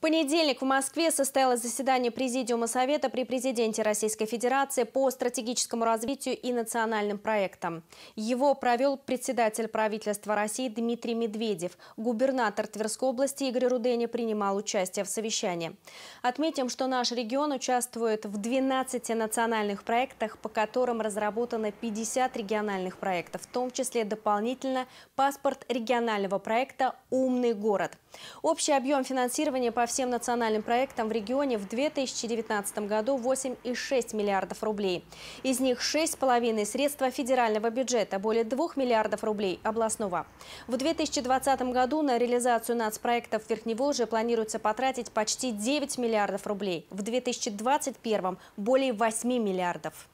понедельник в Москве состоялось заседание Президиума Совета при президенте Российской Федерации по стратегическому развитию и национальным проектам. Его провел председатель правительства России Дмитрий Медведев. Губернатор Тверской области Игорь Руденя принимал участие в совещании. Отметим, что наш регион участвует в 12 национальных проектах, по которым разработано 50 региональных проектов, в том числе дополнительно паспорт регионального проекта «Умный город». Общий объем финансирования по всем национальным проектам в регионе в 2019 году 8,6 миллиардов рублей. Из них 6,5 средства федерального бюджета, более 2 миллиардов рублей областного. В 2020 году на реализацию нацпроектов в Верхневолжье планируется потратить почти 9 миллиардов рублей. В 2021 – более 8 миллиардов.